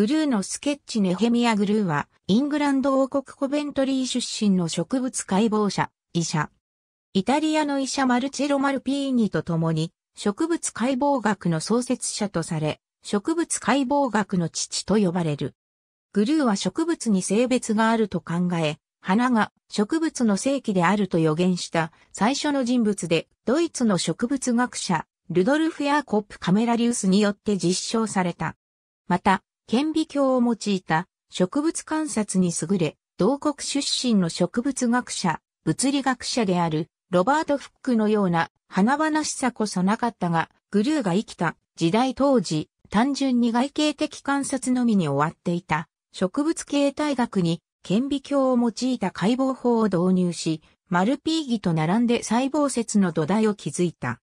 グルーのスケッチネヘミア・グルーは、イングランド王国コベントリー出身の植物解剖者、医者。イタリアの医者マルチェロ・マルピーニと共に、植物解剖学の創設者とされ、植物解剖学の父と呼ばれる。グルーは植物に性別があると考え、花が植物の正規であると予言した最初の人物で、ドイツの植物学者、ルドルフ・ヤーコップ・カメラリウスによって実証された。また、顕微鏡を用いた植物観察に優れ、同国出身の植物学者、物理学者であるロバート・フックのような華々しさこそなかったが、グルーが生きた時代当時、単純に外形的観察のみに終わっていた植物形態学に顕微鏡を用いた解剖法を導入し、マルピーギと並んで細胞説の土台を築いた。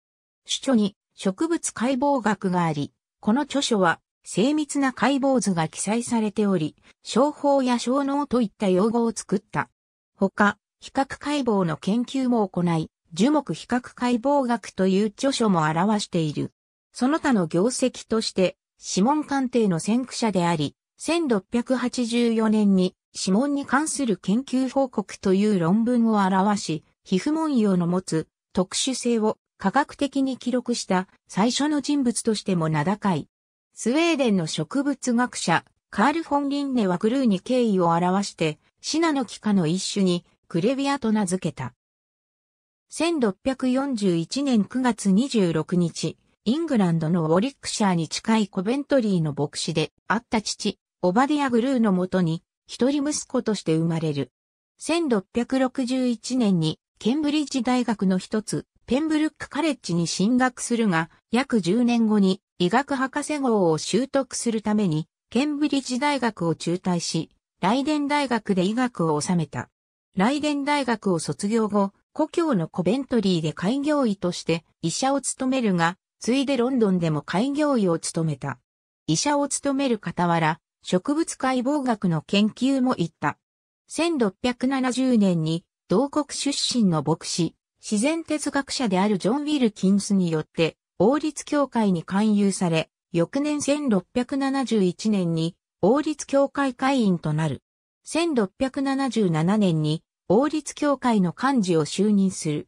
主著に植物解剖学があり、この著書は精密な解剖図が記載されており、商法や小脳といった用語を作った。ほか、比較解剖の研究も行い、樹木比較解剖学という著書も表している。その他の業績として、指紋鑑定の先駆者であり、1684年に指紋に関する研究報告という論文を表し、皮膚文様の持つ特殊性を科学的に記録した最初の人物としても名高い。スウェーデンの植物学者、カール・フォン・リンネはクルーに敬意を表して、シナノキ科の一種に、クレビアと名付けた。1641年9月26日、イングランドのウォリックシャーに近いコベントリーの牧師であった父、オバディア・グルーのもとに、一人息子として生まれる。1661年に、ケンブリッジ大学の一つ、ペンブルックカレッジに進学するが、約10年後に、医学博士号を習得するために、ケンブリッジ大学を中退し、ライデン大学で医学を修めた。ライデン大学を卒業後、故郷のコベントリーで開業医として医者を務めるが、ついでロンドンでも開業医を務めた。医者を務める傍ら、植物解剖学の研究も行った。1670年に、同国出身の牧師、自然哲学者であるジョン・ウィルキンスによって、王立教会に勧誘され、翌年1671年に王立教会会員となる。1677年に王立教会の幹事を就任する。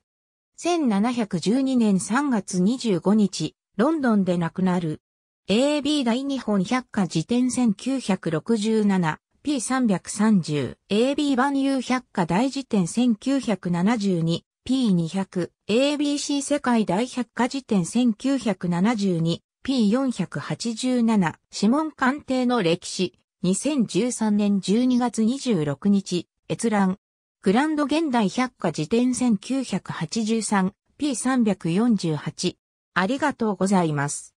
1712年3月25日、ロンドンで亡くなる。AB 大日本百科辞典 1967p330AB 万有百科大辞典1972 P200、ABC 世界大百科辞典1972、P487、指紋鑑定の歴史、2013年12月26日、閲覧。グランド現代百科辞典1983、P348。ありがとうございます。